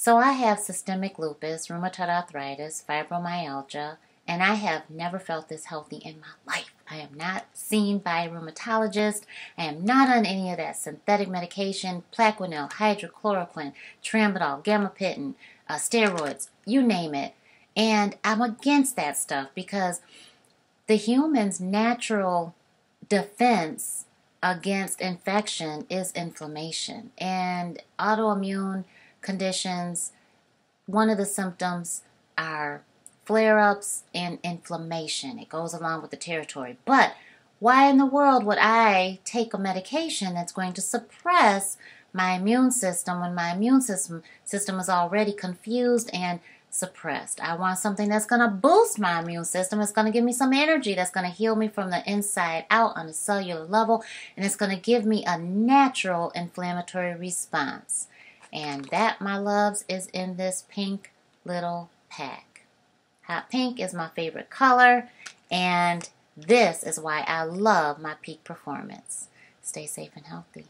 So I have systemic lupus, rheumatoid arthritis, fibromyalgia, and I have never felt this healthy in my life. I am not seen by a rheumatologist. I am not on any of that synthetic medication, Plaquenil, hydrochloroquine, tramadol, gabapentin, uh, steroids, you name it. And I'm against that stuff because the human's natural defense against infection is inflammation. And autoimmune conditions, one of the symptoms are flare ups and inflammation. It goes along with the territory. But why in the world would I take a medication that's going to suppress my immune system when my immune system system is already confused and suppressed? I want something that's going to boost my immune system. It's going to give me some energy that's going to heal me from the inside out on a cellular level and it's going to give me a natural inflammatory response. And that, my loves, is in this pink little pack. Hot pink is my favorite color, and this is why I love my peak performance. Stay safe and healthy.